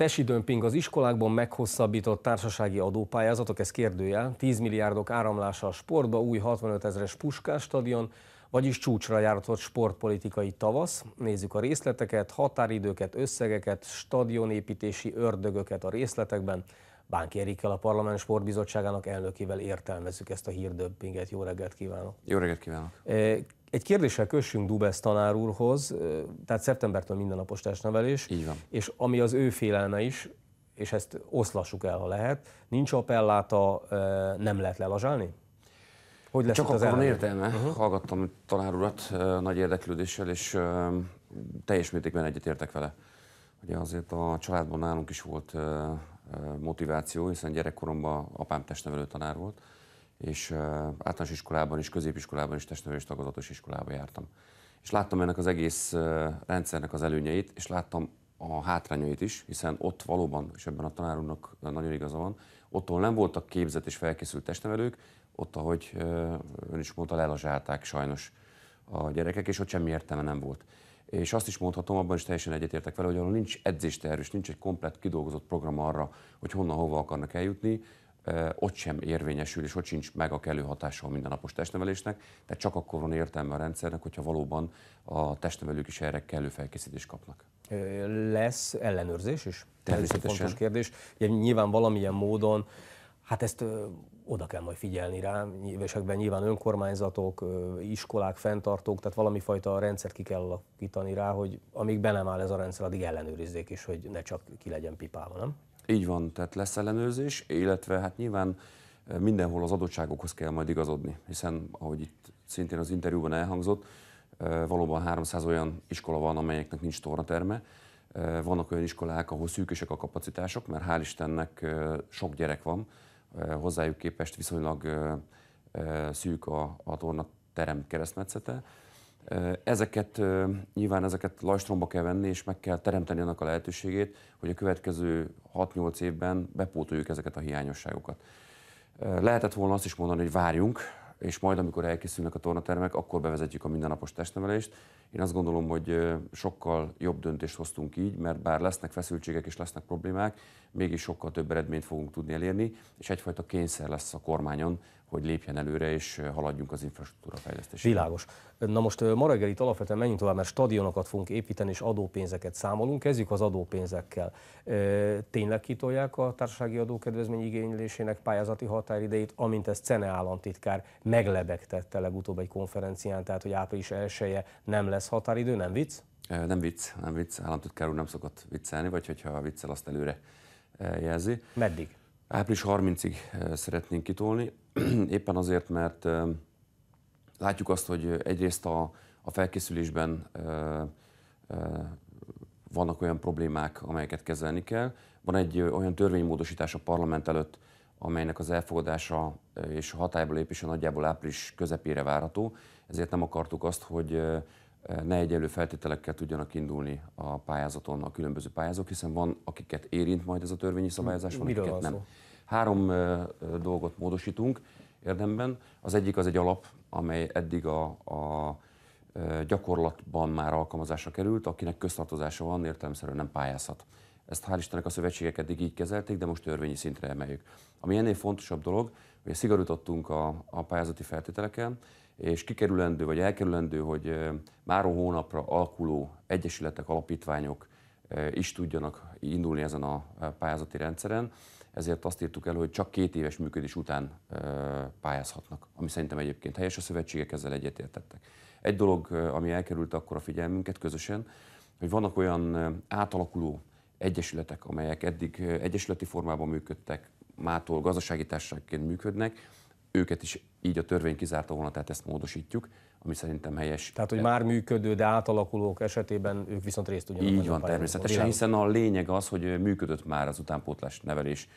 Tesi dömping az iskolákban meghosszabbított társasági adópályázatok, ez kérdőjel, 10 milliárdok áramlása a sportba, új 65 ezeres puskás stadion, vagyis csúcsra járatott sportpolitikai tavasz. Nézzük a részleteket, határidőket, összegeket, stadionépítési ördögöket a részletekben. Bánki Erikkel, a Parlament Sportbizottságának elnökével értelmezzük ezt a hírdöbbinget. Jó reggelt kívánok! Jó reggelt kívánok! Eh, egy kérdéssel kössünk Dubesz tanár úrhoz, tehát szeptembertől mindennapos testnevelés, Így van. és ami az ő félelme is, és ezt oszlassuk el, ha lehet, nincs appelláta, nem lehet lelazsálni? Hogy lesz Csak akkor van értelme. Uh-huh. Hallgattam tanár urat nagy érdeklődéssel, és teljes mértékben egyetértek vele. Ugye azért a családban nálunk is volt motiváció, hiszen gyerekkoromban apám testnevelő tanár volt, és általános iskolában is, középiskolában is, testnevelés tagozatos iskolába jártam. És láttam ennek az egész rendszernek az előnyeit, és láttam a hátrányait is, hiszen ott valóban, és ebben a tanárunknak nagyon igaza van, ott, nem voltak képzett és felkészült testnevelők, ott, ahogy ön is mondta, lelazsálták sajnos a gyerekek, és ott semmi értelme nem volt. És azt is mondhatom, abban is teljesen egyetértek vele, hogy ahol nincs edzésterv, és nincs egy komplet kidolgozott program arra, hogy honnan hova akarnak eljutni, ott sem érvényesül, és ott sincs meg a kellő hatása a mindennapos testnevelésnek, tehát csak akkor van értelme a rendszernek, hogyha valóban a testnevelők is erre kellő felkészítést kapnak. Lesz ellenőrzés is? Természetesen. Fontos kérdés. Ugye nyilván valamilyen módon, hát ezt oda kell majd figyelni rá, és ebben nyilván önkormányzatok, iskolák, fenntartók, tehát valami fajta rendszert ki kell alakítani rá, hogy amíg be nem áll ez a rendszer, addig ellenőrizzék is, hogy ne csak ki legyen pipálva, nem? Így van, tehát lesz ellenőrzés, illetve hát nyilván eh, mindenhol az adottságokhoz kell majd igazodni, hiszen ahogy itt szintén az interjúban elhangzott, eh, valóban 300 olyan iskola van, amelyeknek nincs tornaterme, eh, vannak olyan iskolák, ahol szűkösek a kapacitások, mert hál' Istennek sok gyerek van, hozzájuk képest viszonylag szűk a, a tornaterem keresztmetszete, Ezeket nyilván ezeket lajstromba kell venni, és meg kell teremteni annak a lehetőségét, hogy a következő 6-8 évben bepótoljuk ezeket a hiányosságokat. Lehetett volna azt is mondani, hogy várjunk, és majd amikor elkészülnek a tornatermek, akkor bevezetjük a mindennapos testnevelést. Én azt gondolom, hogy sokkal jobb döntést hoztunk így, mert bár lesznek feszültségek és lesznek problémák, mégis sokkal több eredményt fogunk tudni elérni, és egyfajta kényszer lesz a kormányon, hogy lépjen előre és haladjunk az infrastruktúra fejlesztésére. Világos. Na most ma reggel itt alapvetően menjünk tovább, mert stadionokat fogunk építeni és adópénzeket számolunk. Kezdjük az adópénzekkel. Tényleg kitolják a társasági adókedvezmény igénylésének pályázati határidejét, amint ezt Cene államtitkár meglebegtette legutóbb egy konferencián, tehát hogy április 1 -e nem lesz határidő, nem vicc? Nem vicc, nem vicc. Államtitkár úr nem szokott viccelni, vagy hogyha viccel, azt előre jelzi. Meddig? Április 30-ig eh, szeretnénk kitolni, éppen azért, mert eh, látjuk azt, hogy egyrészt a, a felkészülésben eh, vannak olyan problémák, amelyeket kezelni kell. Van egy olyan törvénymódosítás a parlament előtt, amelynek az elfogadása és hatályba lépése nagyjából április közepére várható, ezért nem akartuk azt, hogy ne egyelő feltételekkel tudjanak indulni a pályázaton a különböző pályázók, hiszen van, akiket érint majd ez a törvényi szabályozás, van, Miről akiket nem. Három dolgot módosítunk érdemben. Az egyik az egy alap, amely eddig a, a gyakorlatban már alkalmazásra került, akinek köztartozása van, értelemszerűen nem pályázhat. Ezt hál' Istennek a szövetségek eddig így kezelték, de most törvényi szintre emeljük. Ami ennél fontosabb dolog, hogy szigorítottunk a, a pályázati feltételeken, és kikerülendő vagy elkerülendő, hogy a hónapra alkuló egyesületek, alapítványok is tudjanak indulni ezen a pályázati rendszeren, ezért azt írtuk elő, hogy csak két éves működés után pályázhatnak, ami szerintem egyébként helyes, a szövetségek ezzel egyetértettek. Egy dolog, ami elkerült akkor a figyelmünket közösen, hogy vannak olyan átalakuló egyesületek, amelyek eddig egyesületi formában működtek, mától gazdasági társaságként működnek, őket is így a törvény kizárta volna, tehát ezt módosítjuk, ami szerintem helyes. Tehát, hogy már működő, de átalakulók esetében ők viszont részt tudjanak. Így van, természetesen, hiszen a lényeg az, hogy működött már az utánpótlás nevelés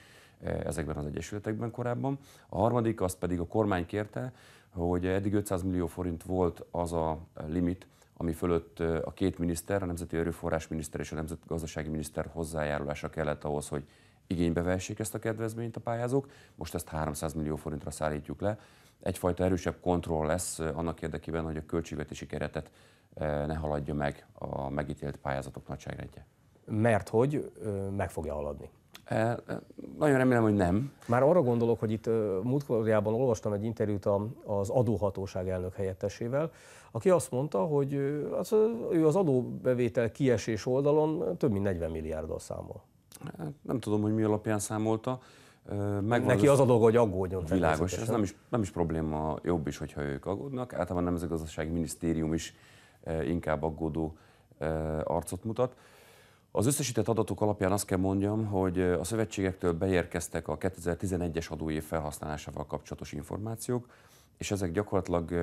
eh, ezekben az egyesületekben korábban. A harmadik, azt pedig a kormány kérte, hogy eddig 500 millió forint volt az a limit, ami fölött eh, a két miniszter, a Nemzeti Erőforrás Miniszter és a Nemzetgazdasági Miniszter hozzájárulása kellett ahhoz, hogy igénybe vessék ezt a kedvezményt a pályázók. Most ezt 300 millió forintra szállítjuk le. Egyfajta erősebb kontroll lesz eh, annak érdekében, hogy a költségvetési keretet eh, ne haladja meg a megítélt pályázatok nagyságrendje. Mert hogy meg fogja haladni? E, nagyon remélem, hogy nem. Már arra gondolok, hogy itt múltkorjában olvastam egy interjút az adóhatóság elnök helyettesével, aki azt mondta, hogy az, ő az adóbevétel kiesés oldalon több mint 40 milliárddal számol nem tudom, hogy mi alapján számolta. Megvan Neki az a dolga, hogy aggódjon. Világos, ez nem is, nem is probléma, jobb is, hogyha ők aggódnak. Általában a Nemzetgazdasági Minisztérium is inkább aggódó arcot mutat. Az összesített adatok alapján azt kell mondjam, hogy a szövetségektől beérkeztek a 2011-es adóév felhasználásával kapcsolatos információk, és ezek gyakorlatilag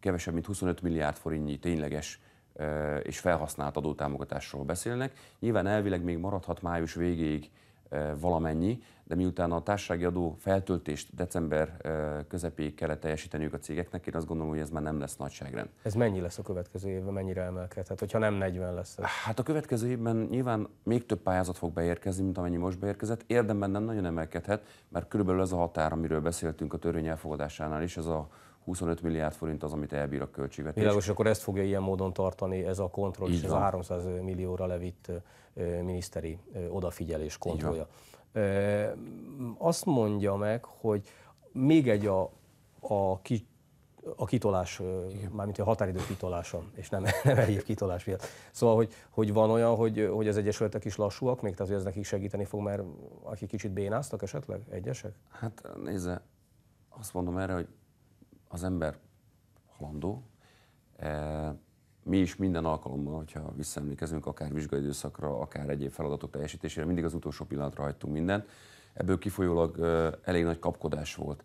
kevesebb, mint 25 milliárd forintnyi tényleges Eh, és felhasznált adótámogatásról beszélnek. Nyilván elvileg még maradhat május végéig eh, valamennyi, de miután a társasági adó feltöltést december eh, közepéig kellett teljesíteniük a cégeknek, én azt gondolom, hogy ez már nem lesz nagyságrend. Ez mennyi lesz a következő évben, mennyire emelkedhet, hát, hogyha nem 40 lesz? Ez? Hát a következő évben nyilván még több pályázat fog beérkezni, mint amennyi most beérkezett. Érdemben nem nagyon emelkedhet, mert körülbelül ez a határ, amiről beszéltünk a törvény elfogadásánál is, ez a 25 milliárd forint az, amit elbír a költségvetés. Világos, akkor ezt fogja ilyen módon tartani ez a kontroll, Így és van. ez a 300 millióra levitt miniszteri odafigyelés kontrollja. Azt mondja meg, hogy még egy a, a ki, a kitolás, Igen. mármint a határidő kitolása, és nem, nem egyéb kitolás miatt. Szóval, hogy, hogy van olyan, hogy, hogy az egyesületek is lassúak, még tehát, hogy ez nekik segíteni fog, mert akik kicsit bénáztak esetleg, egyesek? Hát nézze, azt mondom erre, hogy az ember halandó. E, mi is minden alkalommal, hogyha visszaemlékezünk, akár vizsgai időszakra, akár egyéb feladatok teljesítésére, mindig az utolsó pillanatra hagytunk mindent. Ebből kifolyólag e, elég nagy kapkodás volt.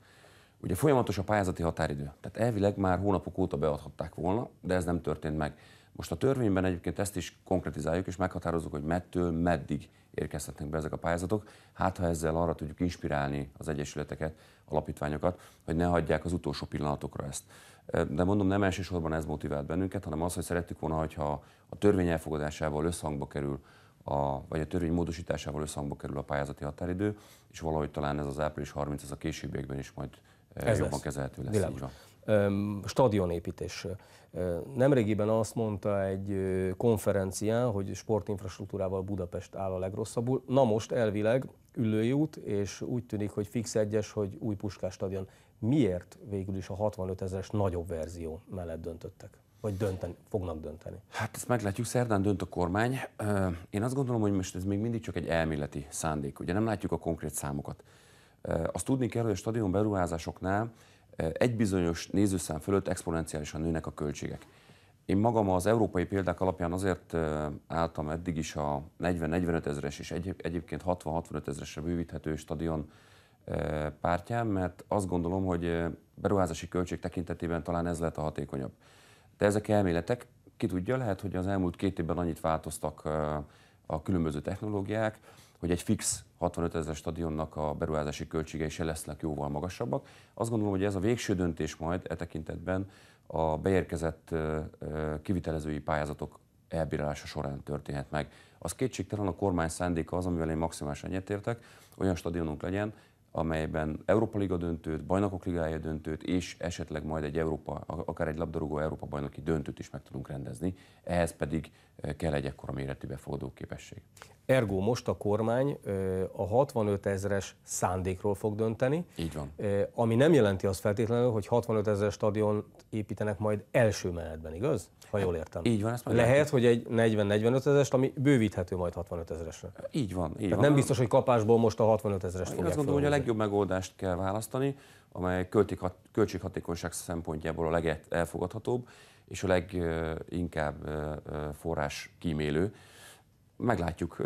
Ugye folyamatos a pályázati határidő, tehát elvileg már hónapok óta beadhatták volna, de ez nem történt meg. Most a törvényben egyébként ezt is konkretizáljuk, és meghatározunk, hogy mettől meddig érkezhetnek be ezek a pályázatok. Hát, ha ezzel arra tudjuk inspirálni az egyesületeket, alapítványokat, hogy ne hagyják az utolsó pillanatokra ezt. De mondom, nem elsősorban ez motivált bennünket, hanem az, hogy szerettük volna, hogyha a törvény elfogadásával összhangba kerül, a, vagy a törvény módosításával összhangba kerül a pályázati határidő, és valahogy talán ez az április 30, ez a későbbiekben is majd ez jobban lesz. kezelhető lesz. Így stadionépítés. Nemrégiben azt mondta egy konferencián, hogy sportinfrastruktúrával Budapest áll a legrosszabbul. Na most elvileg ülői út, és úgy tűnik, hogy fix egyes, hogy új Puskás stadion. Miért végül is a 65 ezeres nagyobb verzió mellett döntöttek? Vagy dönteni, fognak dönteni? Hát ezt meglátjuk, szerdán dönt a kormány. Én azt gondolom, hogy most ez még mindig csak egy elméleti szándék. Ugye nem látjuk a konkrét számokat. Azt tudni kell, hogy a stadion beruházásoknál egy bizonyos nézőszám fölött exponenciálisan nőnek a költségek. Én magam az európai példák alapján azért álltam eddig is a 40-45 ezeres és egyébként 60-65 ezeresre bővíthető stadion pártján, mert azt gondolom, hogy beruházási költség tekintetében talán ez lehet a hatékonyabb. De ezek elméletek, ki tudja, lehet, hogy az elmúlt két évben annyit változtak a különböző technológiák, hogy egy fix 65 ezer stadionnak a beruházási költségei se lesznek jóval magasabbak. Azt gondolom, hogy ez a végső döntés majd e tekintetben a beérkezett kivitelezői pályázatok elbírálása során történhet meg. Az kétségtelen a kormány szándéka az, amivel én maximálisan egyetértek, olyan stadionunk legyen, amelyben Európa Liga döntőt, Bajnokok Ligája döntőt, és esetleg majd egy Európa, akár egy labdarúgó Európa bajnoki döntőt is meg tudunk rendezni. Ehhez pedig eh, kell egy ekkora méretű befogadó képesség. Ergo most a kormány eh, a 65 ezeres szándékról fog dönteni. Így van. Eh, ami nem jelenti azt feltétlenül, hogy 65 ezer stadion építenek majd első menetben, igaz? ha jól értem. Így van, ezt meg Lehet, hogy egy 40-45 ezeres, ami bővíthető majd 65 ezeresre. Így van, így van. nem biztos, hogy kapásból most a 65 ezeres. fogják azt gondolom, hogy a legjobb megoldást kell választani, amely költik, költséghatékonyság szempontjából a legelfogadhatóbb, és a leginkább forrás kímélő. Meglátjuk.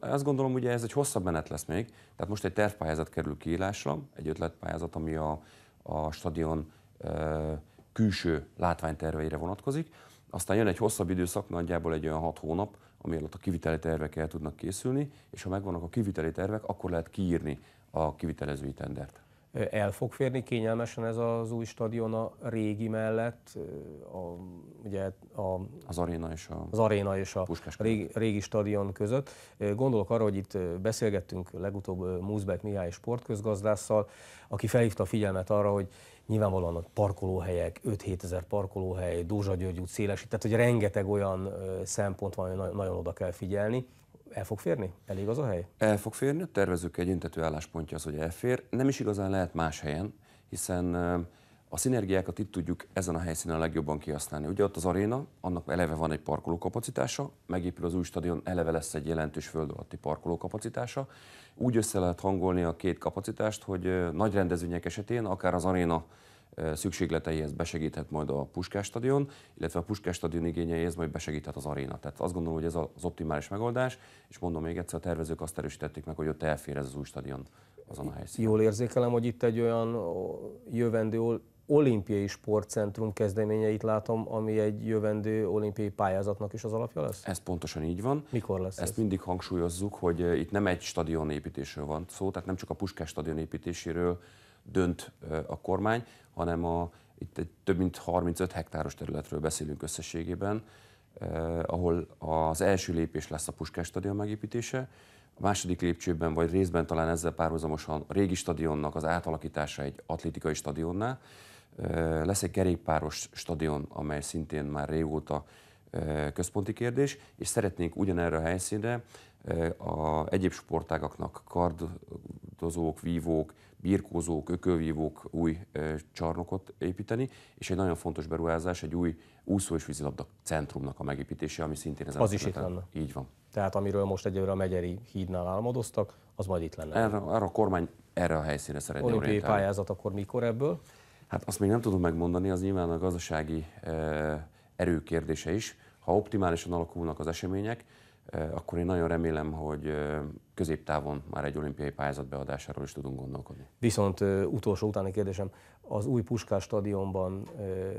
Azt gondolom, ugye ez egy hosszabb menet lesz még, tehát most egy tervpályázat kerül kiírásra, egy ötletpályázat, ami a, a stadion külső látványterveire vonatkozik. Aztán jön egy hosszabb időszak, nagyjából egy olyan hat hónap, ami alatt a kiviteli tervek el tudnak készülni, és ha megvannak a kiviteli tervek, akkor lehet kiírni a kivitelezői tendert el fog férni kényelmesen ez az új stadion a régi mellett, a, ugye a, az aréna és a, az aréna és a régi, régi stadion között. Gondolok arra, hogy itt beszélgettünk legutóbb Múzbek Mihály sportközgazdásszal, aki felhívta a figyelmet arra, hogy nyilvánvalóan a parkolóhelyek, 5-7 ezer parkolóhely, Dózsa György út szélesít, tehát hogy rengeteg olyan szempont van, hogy nagyon oda kell figyelni el fog férni? Elég az a hely? El fog férni, a tervezők egyöntetű álláspontja az, hogy elfér. Nem is igazán lehet más helyen, hiszen a szinergiákat itt tudjuk ezen a helyszínen a legjobban kihasználni. Ugye ott az aréna, annak eleve van egy parkolókapacitása, megépül az új stadion, eleve lesz egy jelentős föld alatti parkolókapacitása. Úgy össze lehet hangolni a két kapacitást, hogy nagy rendezvények esetén akár az aréna szükségleteihez besegíthet majd a Puskás stadion, illetve a Puskás stadion igényeihez majd besegíthet az aréna. Tehát azt gondolom, hogy ez az optimális megoldás, és mondom még egyszer, a tervezők azt erősítették meg, hogy ott elfér ez az új stadion azon a helyszínen. Jól érzékelem, hogy itt egy olyan jövendő olimpiai sportcentrum kezdeményeit látom, ami egy jövendő olimpiai pályázatnak is az alapja lesz? Ez pontosan így van. Mikor lesz Ezt ez? mindig hangsúlyozzuk, hogy itt nem egy stadion építésről van szó, tehát nem csak a Puskás stadion építéséről, dönt a kormány, hanem a, itt egy több mint 35 hektáros területről beszélünk összességében, eh, ahol az első lépés lesz a Puskás stadion megépítése, a második lépcsőben, vagy részben talán ezzel párhuzamosan a régi stadionnak az átalakítása egy atlétikai stadionná. Eh, lesz egy kerékpáros stadion, amely szintén már régóta eh, központi kérdés, és szeretnénk ugyanerre a helyszínre a egyéb sportágaknak kardozók, vívók, birkózók, ökölvívók új csarnokot építeni, és egy nagyon fontos beruházás egy új úszó és vízilabda centrumnak a megépítése, ami szintén ez Az is itt lenne. Így van. Tehát amiről most egyelőre a Megyeri hídnál álmodoztak, az majd itt lenne. Erre, erre a kormány erre a helyszínre szeretné Olimpiai pályázat akkor mikor ebből? Hát azt még nem tudom megmondani, az nyilván a gazdasági erőkérdése kérdése is. Ha optimálisan alakulnak az események, akkor én nagyon remélem, hogy középtávon már egy olimpiai pályázat beadásáról is tudunk gondolkodni. Viszont utolsó utáni kérdésem, az új Puskás stadionban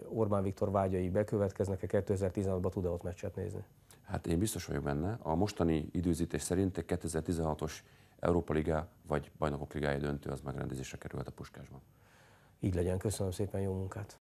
Orbán Viktor vágyai bekövetkeznek-e 2016-ban tud-e ott meccset nézni? Hát én biztos vagyok benne. A mostani időzítés szerint 2016-os Európa Liga vagy Bajnokok Ligája döntő az megrendezésre került a Puskásban. Így legyen, köszönöm szépen, jó munkát!